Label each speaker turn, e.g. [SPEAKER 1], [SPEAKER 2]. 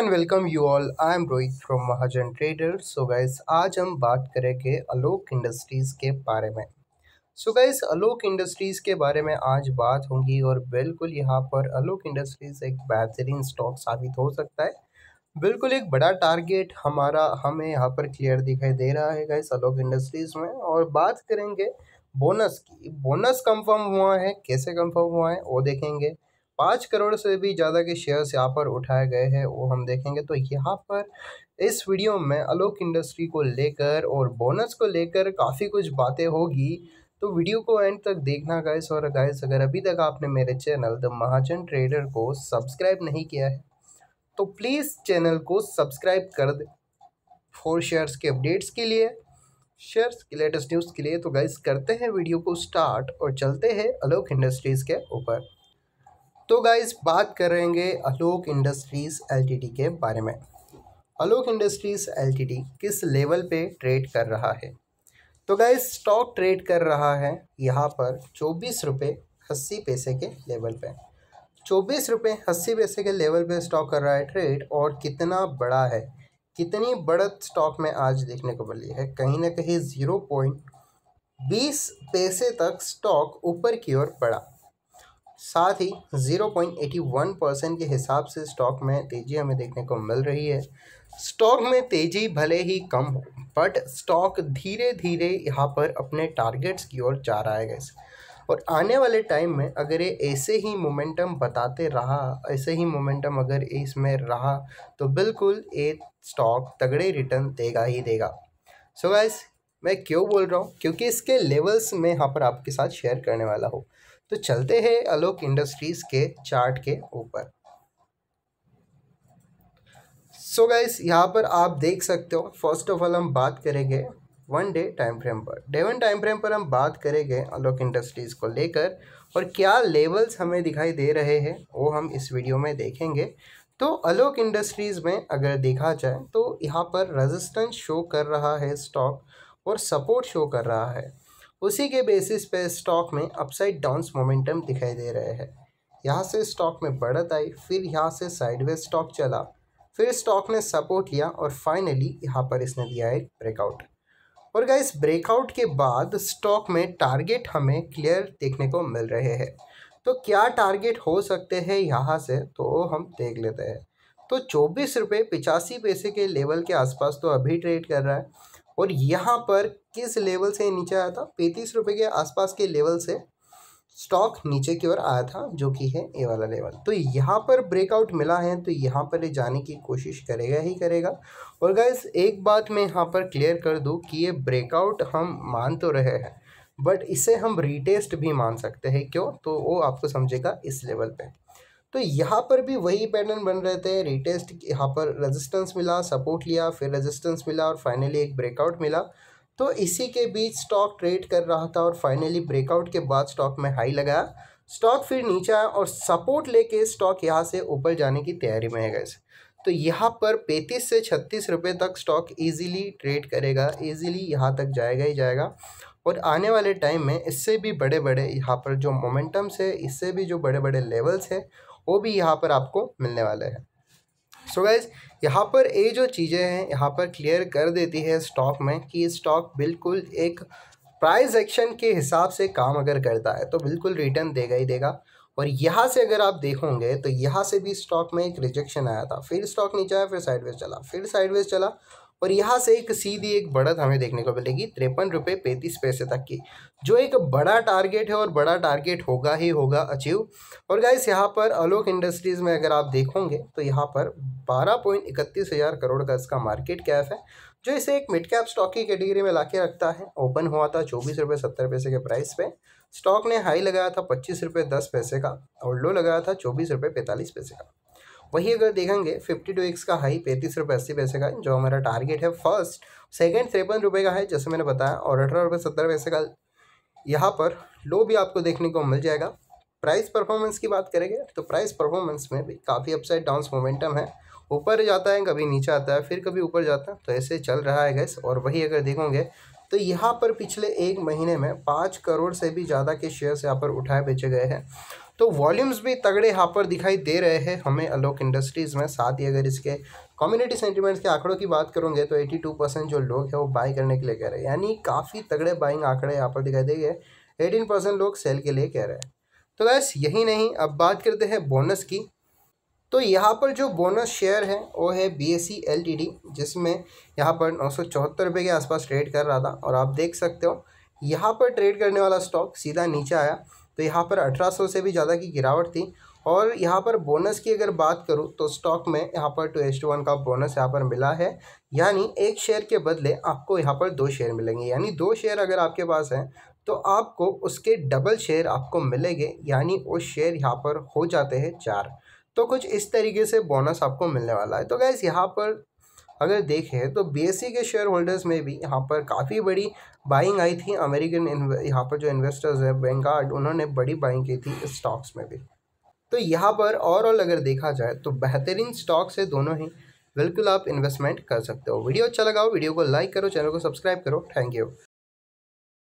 [SPEAKER 1] and welcome you all I am Rohit from Mahajan Trader so guys आज हम बात करेंगे अलोक इंडस्ट्रीज़ के बारे में so so guys Alok Industries के बारे में आज बात होगी और बिल्कुल यहाँ पर अलोक इंडस्ट्रीज़ एक बेहतरीन स्टॉक साबित हो सकता है बिल्कुल एक बड़ा टारगेट हमारा हमें यहाँ पर क्लियर दिखाई दे रहा है गाइस अलोक इंडस्ट्रीज़ में और बात करेंगे बोनस की बोनस कंफर्म हुआ है कैसे कंफर्म हुआ है वो देखेंगे पाँच करोड़ से भी ज़्यादा के शेयर्स यहाँ पर उठाए गए हैं वो हम देखेंगे तो यहाँ पर इस वीडियो में अलोक इंडस्ट्री को लेकर और बोनस को लेकर काफ़ी कुछ बातें होगी तो वीडियो को एंड तक देखना गाइस और गाइस अगर अभी तक आपने मेरे चैनल द महाजन ट्रेडर को सब्सक्राइब नहीं किया है तो प्लीज़ चैनल को सब्सक्राइब कर दे फोर शेयर्स के अपडेट्स के लिए शेयर्स के लेटेस्ट न्यूज़ के लिए तो गाइस करते हैं वीडियो को स्टार्ट और चलते हैं अलोक इंडस्ट्रीज़ के ऊपर तो गाइज बात करेंगे अलोक इंडस्ट्रीज़ एलटीडी के बारे में अलोक इंडस्ट्रीज़ एलटीडी किस लेवल पे ट्रेड कर रहा है तो गाइज स्टॉक ट्रेड कर रहा है यहाँ पर चौबीस रुपये अस्सी पैसे के लेवल पे चौबीस रुपये अस्सी पैसे के लेवल पे स्टॉक कर रहा है ट्रेड और कितना बड़ा है कितनी बढ़त स्टॉक में आज देखने को मिली है कहीं ना कहीं ज़ीरो पॉइंट बीस पैसे तक स्टॉक ऊपर की ओर बढ़ा साथ ही 0.81 परसेंट के हिसाब से स्टॉक में तेज़ी हमें देखने को मिल रही है स्टॉक में तेज़ी भले ही कम हो बट स्टॉक धीरे धीरे यहाँ पर अपने टारगेट्स की ओर जा रहा है गैस और आने वाले टाइम में अगर ये ऐसे ही मोमेंटम बताते रहा ऐसे ही मोमेंटम अगर इसमें रहा तो बिल्कुल ये स्टॉक तगड़े रिटर्न देगा ही देगा सो so गैस मैं क्यों बोल रहा हूँ क्योंकि इसके लेवल्स में यहाँ पर आपके साथ शेयर करने वाला हूँ तो चलते हैं अलोक इंडस्ट्रीज के चार्ट के ऊपर सो गाइस यहाँ पर आप देख सकते हो फर्स्ट ऑफ ऑल हम बात करेंगे वन डे टाइम फ्रेम पर डे वन टाइम फ्रेम पर हम बात करेंगे अलोक इंडस्ट्रीज़ को लेकर और क्या लेवल्स हमें दिखाई दे रहे हैं वो हम इस वीडियो में देखेंगे तो अलोक इंडस्ट्रीज़ में अगर देखा जाए तो यहाँ पर रेजिस्टेंस शो कर रहा है स्टॉक और सपोर्ट शो कर रहा है उसी के बेसिस पे स्टॉक में अपसाइड डाउन्स मोमेंटम दिखाई दे रहे हैं यहाँ से स्टॉक में बढ़त आई फिर यहाँ से साइडवेज स्टॉक चला फिर स्टॉक ने सपोर्ट लिया और फाइनली यहाँ पर इसने दिया एक ब्रेकआउट और गए ब्रेकआउट के बाद स्टॉक में टारगेट हमें क्लियर देखने को मिल रहे हैं तो क्या टारगेट हो सकते हैं यहाँ से तो हम देख लेते हैं तो चौबीस रुपये पिचासी पैसे के लेवल के आसपास तो अभी ट्रेड कर रहा है और यहाँ पर किस लेवल से नीचे आया था पैंतीस रुपये के आसपास के लेवल से स्टॉक नीचे की ओर आया था जो कि है ए वाला लेवल तो यहाँ पर ब्रेकआउट मिला है तो यहाँ पर ये जाने की कोशिश करेगा ही करेगा और गैस एक बात मैं यहाँ पर क्लियर कर दूँ कि ये ब्रेकआउट हम मान तो रहे हैं बट इसे हम रिटेस्ट भी मान सकते हैं क्यों तो वो आपको समझेगा इस लेवल पर तो यहाँ पर भी वही पैटर्न बन रहे थे रिटेस्ट यहाँ पर रेजिस्टेंस मिला सपोर्ट लिया फिर रेजिस्टेंस मिला और फाइनली एक ब्रेकआउट मिला तो इसी के बीच स्टॉक ट्रेड कर रहा था और फाइनली ब्रेकआउट के बाद स्टॉक में हाई लगाया स्टॉक फिर नीचे आया और सपोर्ट लेके स्टॉक यहाँ से ऊपर जाने की तैयारी में है गए तो यहाँ पर पैंतीस से छत्तीस रुपये तक स्टॉक ईजिली ट्रेड करेगा ईजिली यहाँ तक जाएगा ही जाएगा और आने वाले टाइम में इससे भी बड़े बड़े यहाँ पर जो मोमेंटम्स है इससे भी जो बड़े बड़े लेवल्स हैं वो भी यहाँ पर आपको मिलने वाले हैं सो गाइज यहाँ पर ये जो चीज़ें हैं यहाँ पर क्लियर कर देती है स्टॉक में कि स्टॉक बिल्कुल एक प्राइस एक्शन के हिसाब से काम अगर करता है तो बिल्कुल रिटर्न देगा ही देगा और यहाँ से अगर आप देखोगे तो यहाँ से भी स्टॉक में एक रिजेक्शन आया था फिर स्टॉक नीचे आया फिर साइडवेज चला फिर साइडवेज चला और यहाँ से एक सीधी एक बढ़त हमें देखने को मिलेगी तिरपन रुपये पैंतीस पैसे तक की जो एक बड़ा टारगेट है और बड़ा टारगेट होगा ही होगा अचीव और गाइस यहाँ पर अलोक इंडस्ट्रीज़ में अगर आप देखोगे तो यहाँ पर बारह पॉइंट इकतीस हज़ार करोड़ का इसका मार्केट कैप है जो इसे एक मिड कैप स्टॉक की कैटेगरी में ला रखता है ओपन हुआ था चौबीस रुपये सत्तर पैसे के प्राइस पे स्टॉक ने हाई लगाया था पच्चीस रुपये दस पैसे का और लो लगाया था चौबीस रुपये पैंतालीस पैसे का वही अगर देखेंगे फिफ्टी टू एक्स का हाई पैंतीस रुपये अस्सी पैसे का जो हमारा टारगेट है फर्स्ट सेकेंड तिरपन रुपये का है जैसे मैंने बताया और अठारह रुपये सत्तर पैसे का यहाँ पर लो भी आपको देखने को मिल जाएगा प्राइस परफॉर्मेंस की बात करेंगे तो प्राइस परफॉर्मेंस में भी काफ़ी अपसाइड डाउंस मोमेंटम है ऊपर जाता है कभी नीचे आता है फिर कभी ऊपर जाता है तो ऐसे चल रहा है गैस और वही अगर देखोगे तो यहाँ पर पिछले एक महीने में पाँच करोड़ से भी ज़्यादा के शेयर्स यहाँ पर उठाए बेचे गए हैं तो वॉल्यूम्स भी तगड़े यहाँ पर दिखाई दे रहे हैं हमें अलोक इंडस्ट्रीज़ में साथ ही अगर इसके कम्युनिटी सेंटीमेंट्स के आंकड़ों की बात करूँगे तो 82 परसेंट जो लोग हैं वो बाई करने के लिए कह रहे हैं यानी काफ़ी तगड़े बाइंग आंकड़े यहाँ पर दिखाई दे गए एटीन परसेंट लोग सेल के लिए कह रहे हैं तो बस यही नहीं अब बात करते हैं बोनस की तो यहाँ पर जो बोनस शेयर है वो है B S C L T D जिसमें यहाँ पर नौ सौ चौहत्तर रुपये के आसपास ट्रेड कर रहा था और आप देख सकते हो यहाँ पर ट्रेड करने वाला स्टॉक सीधा नीचे आया तो यहाँ पर अठारह से भी ज़्यादा की गिरावट थी और यहाँ पर बोनस की अगर बात करूँ तो स्टॉक में यहाँ पर टू एच वन का बोनस यहाँ पर मिला है यानी एक शेयर के बदले आपको यहाँ पर दो शेयर मिलेंगे यानी दो शेयर अगर आपके पास हैं तो आपको उसके डबल शेयर आपको मिलेंगे यानी वो शेयर यहाँ पर हो जाते हैं चार तो कुछ इस तरीके से बोनस आपको मिलने वाला है तो गैस यहाँ पर अगर देखें तो बी e के शेयर होल्डर्स में भी यहाँ पर काफ़ी बड़ी बाइंग आई थी अमेरिकन यहाँ पर जो इन्वेस्टर्स है बैंगार्ड उन्होंने बड़ी बाइंग की थी स्टॉक्स में भी तो यहाँ पर ओवरऑल अगर देखा जाए तो बेहतरीन स्टॉक्स है दोनों ही बिल्कुल आप इन्वेस्टमेंट कर सकते हो वीडियो अच्छा लगाओ वीडियो को लाइक करो चैनल को सब्सक्राइब करो थैंक यू